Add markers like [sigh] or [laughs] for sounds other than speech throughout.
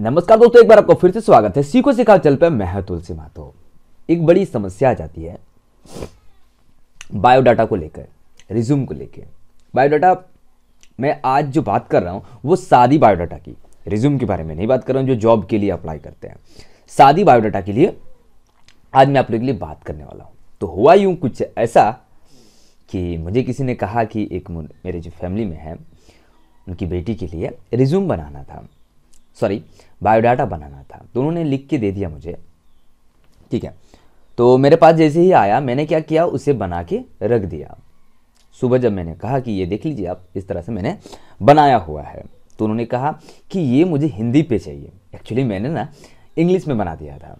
नमस्कार दोस्तों एक बार आपको फिर से स्वागत है सीखो सिखाओ चल पे मैं तुलसी महतो एक बड़ी समस्या आ जाती है बायोडाटा को लेकर रिज्यूम को लेकर बायोडाटा मैं आज जो बात कर रहा हूँ वो सादी बायोडाटा की रिज्यूम के बारे में नहीं बात कर रहा हूँ जो जॉब के लिए अप्लाई करते हैं सादी बायोडाटा के लिए आज मैं आप लोगों के लिए बात करने वाला हूँ तो हुआ यूँ कुछ ऐसा कि मुझे किसी ने कहा कि एक मेरे जो फैमिली में है उनकी बेटी के लिए रिज्यूम बनाना था सॉरी बायोडाटा बनाना था तो उन्होंने लिख के दे दिया मुझे ठीक है तो मेरे पास जैसे ही आया मैंने क्या किया उसे बना के रख दिया सुबह जब मैंने कहा कि ये देख लीजिए आप इस तरह से मैंने बनाया हुआ है तो उन्होंने कहा कि ये मुझे हिंदी पे चाहिए एक्चुअली मैंने ना इंग्लिश में बना दिया था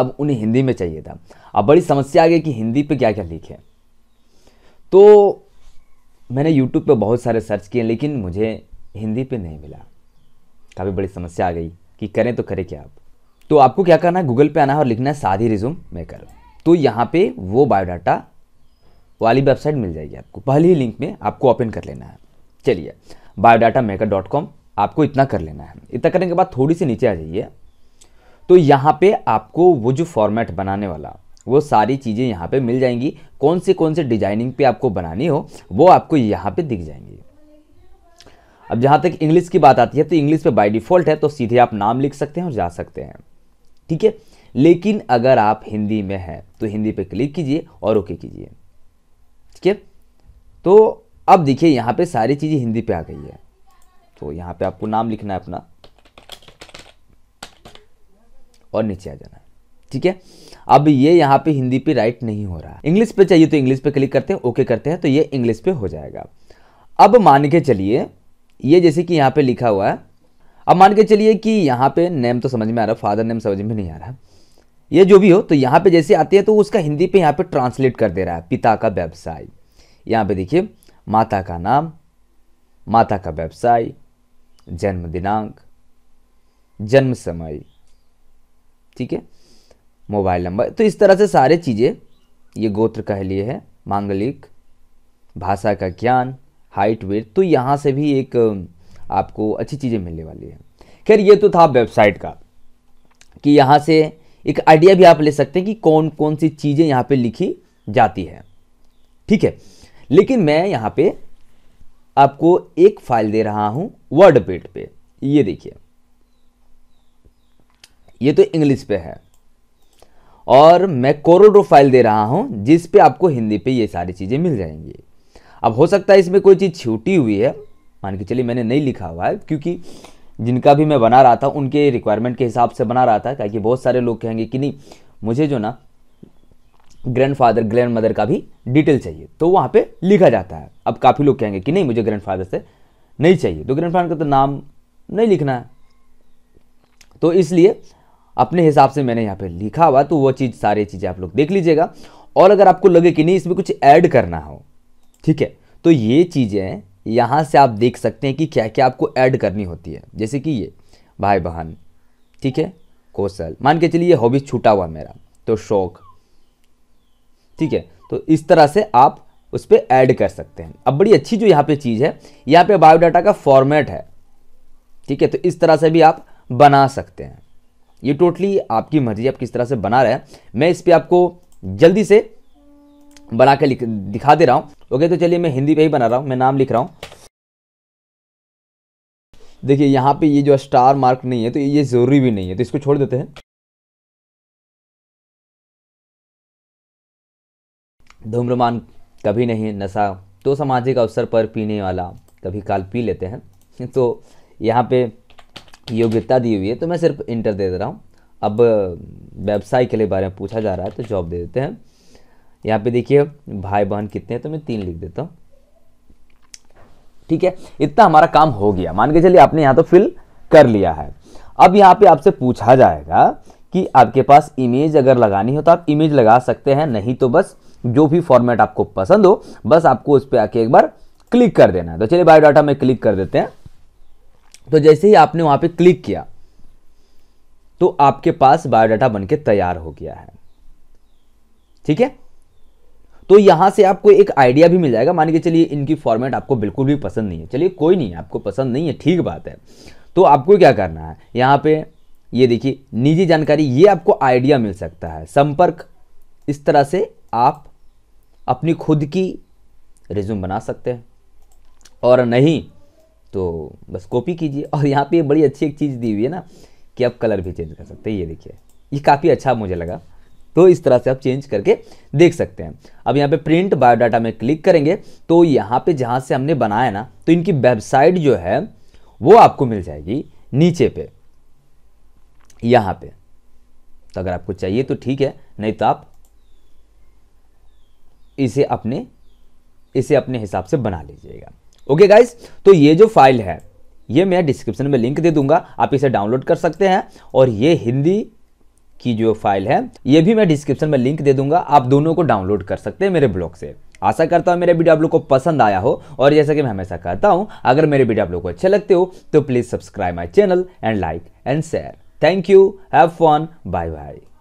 अब उन्हें हिंदी में चाहिए था अब बड़ी समस्या आ गई कि हिंदी पे क्या क्या लिखे तो मैंने यूट्यूब पे बहुत सारे सर्च किए लेकिन मुझे हिंदी पे नहीं मिला काफ़ी बड़ी समस्या आ गई कि करें तो करें क्या आप तो आपको क्या करना है गूगल पे आना है और लिखना है साधी रिज्यूम मेकर तो यहाँ पे वो बायोडाटा वाली वेबसाइट मिल जाएगी आपको पहले ही लिंक में आपको ओपन कर लेना है चलिए बायोडाटा मेकर डॉट कॉम आपको इतना कर लेना है इतना करने के बाद थोड़ी सी नीचे आ जाइए तो यहाँ पे आपको वो जो फॉर्मेट बनाने वाला वो सारी चीज़ें यहाँ पे मिल जाएंगी कौन से कौन से डिजाइनिंग पे आपको बनानी हो वो आपको यहाँ पे दिख जाएंगी अब जहां तक इंग्लिश की बात आती है तो इंग्लिश पे बाय डिफ़ॉल्ट है तो सीधे आप नाम लिख सकते हैं और जा सकते हैं ठीक है लेकिन अगर आप हिंदी में हैं तो हिंदी पे क्लिक कीजिए और ओके कीजिए ठीक है तो अब देखिए यहां पे सारी चीज़ें हिंदी पे आ गई है तो यहां पे आपको नाम लिखना है अपना और नीचे आ जाना है ठीक है अब ये यहां पे हिंदी पे राइट नहीं हो रहा इंग्लिश पे चाहिए तो इंग्लिश पे क्लिक करते हैं ओके करते हैं तो ये इंग्लिश पे हो जाएगा अब मान के चलिए ये जैसे कि यहाँ पे लिखा हुआ है अब मान के चलिए कि यहाँ पे नेम तो समझ में आ रहा फादर नेम समझ में नहीं आ रहा ये जो भी हो तो यहाँ पे जैसे आती है तो उसका हिंदी पे यहाँ पे ट्रांसलेट कर दे रहा है पिता का व्यवसाय यहाँ पे देखिए माता का नाम माता का व्यवसाय जन्म दिनांक जन्म समय ठीक है मोबाइल नंबर तो इस तरह से सारे चीज़ें ये गोत्र कह लिए है मांगलिक भाषा का ज्ञान हाइट वेट तो यहाँ से भी एक आपको अच्छी चीज़ें मिलने वाली है खैर ये तो था वेबसाइट का कि यहाँ से एक आइडिया भी आप ले सकते हैं कि कौन कौन सी चीज़ें यहाँ पे लिखी जाती है ठीक है लेकिन मैं यहाँ पे आपको एक फाइल दे रहा हूँ वर्ड पेड पे ये देखिए ये तो इंग्लिश पे है और मैं कोरोडो फाइल दे रहा हूँ जिस पे आपको हिंदी पे ये सारी चीज़ें मिल जाएंगी अब हो सकता है इसमें कोई चीज़ छूटी हुई है मान के चलिए मैंने नहीं लिखा हुआ है क्योंकि जिनका भी मैं बना रहा था उनके रिक्वायरमेंट के हिसाब से बना रहा था ताकि बहुत सारे लोग कहेंगे कि नहीं मुझे जो ना ग्रैंडफादर ग्रैंड मदर का भी डिटेल चाहिए तो वहाँ पे लिखा जाता है अब काफ़ी लोग कहेंगे कि नहीं मुझे ग्रैंडफादर से नहीं चाहिए तो ग्रैंडफादर का तो नाम नहीं लिखना है तो इसलिए अपने हिसाब से मैंने यहाँ पे लिखा हुआ तो वो चीज़ सारी चीज़ें आप लोग देख लीजिएगा और अगर आपको लगे कि नहीं इसमें कुछ ऐड करना हो ठीक है तो ये चीज़ें यहाँ से आप देख सकते हैं कि क्या क्या आपको ऐड करनी होती है जैसे कि ये भाई बहन ठीक है कौशल मान के चलिए ये हॉबी छूटा हुआ मेरा तो शौक ठीक है तो इस तरह से आप उस पर ऐड कर सकते हैं अब बड़ी अच्छी जो यहाँ पे चीज़ है यहाँ पे बायोडाटा का फॉर्मेट है ठीक है तो इस तरह से भी आप बना सकते हैं ये टोटली आपकी मर्जी आप किस तरह से बना रहे हैं मैं इस पर आपको जल्दी से बना के लिख दिखा दे रहा हूँ ओके तो चलिए मैं हिंदी पे ही बना रहा हूँ मैं नाम लिख रहा हूँ देखिए यहाँ पे ये जो स्टार मार्क नहीं है तो ये ज़रूरी भी नहीं है तो इसको छोड़ देते हैं धूम्रमान कभी नहीं नशा तो सामाजिक अवसर पर पीने वाला कभी काल पी लेते हैं [laughs] तो यहाँ पे योग्यता दी हुई है तो मैं सिर्फ इंटर दे दे रहा हूँ अब व्यवसाय के लिए बारे में पूछा जा रहा है तो जॉब दे देते हैं यहाँ पे देखिए भाई बहन कितने हैं तो मैं तीन लिख देता हूँ ठीक है इतना हमारा काम हो गया मान के चलिए आपने यहाँ तो फिल कर लिया है अब यहाँ पे आपसे पूछा जाएगा कि आपके पास इमेज अगर लगानी हो तो आप इमेज लगा सकते हैं नहीं तो बस जो भी फॉर्मेट आपको पसंद हो बस आपको उस पर आके एक बार क्लिक कर देना है तो चलिए बायोडाटा में क्लिक कर देते हैं तो जैसे ही आपने वहां पे क्लिक किया तो आपके पास बायोडाटा बनके तैयार हो गया है ठीक है तो यहाँ से आपको एक आइडिया भी मिल जाएगा मान के चलिए इनकी फॉर्मेट आपको बिल्कुल भी पसंद नहीं है चलिए कोई नहीं आपको पसंद नहीं है ठीक बात है तो आपको क्या करना है यहाँ पे ये देखिए निजी जानकारी ये आपको आइडिया मिल सकता है संपर्क इस तरह से आप अपनी खुद की रिज्यूम बना सकते हैं और नहीं तो बस कॉपी कीजिए और यहाँ पे बड़ी अच्छी एक चीज़ दी हुई है ना कि आप कलर भी चेंज कर सकते हैं ये देखिए ये काफ़ी अच्छा मुझे लगा तो इस तरह से आप चेंज करके देख सकते हैं अब यहाँ पे प्रिंट बायोडाटा में क्लिक करेंगे तो यहाँ पे जहाँ से हमने बनाया ना तो इनकी वेबसाइट जो है वो आपको मिल जाएगी नीचे पे यहाँ पे तो अगर आपको चाहिए तो ठीक है नहीं तो आप इसे अपने इसे अपने हिसाब से बना लीजिएगा ओके गाइज तो ये जो फाइल है ये मैं डिस्क्रिप्शन में लिंक दे दूंगा आप इसे डाउनलोड कर सकते हैं और ये हिंदी की जो फाइल है ये भी मैं डिस्क्रिप्शन में लिंक दे दूंगा आप दोनों को डाउनलोड कर सकते हैं मेरे ब्लॉग से आशा करता हूँ मेरे वीडियो आप लोग को पसंद आया हो और जैसा कि मैं हमेशा कहता हूँ अगर मेरे वीडियो आप लोग को अच्छे लगते हो तो please subscribe my channel and like and share thank you have fun bye bye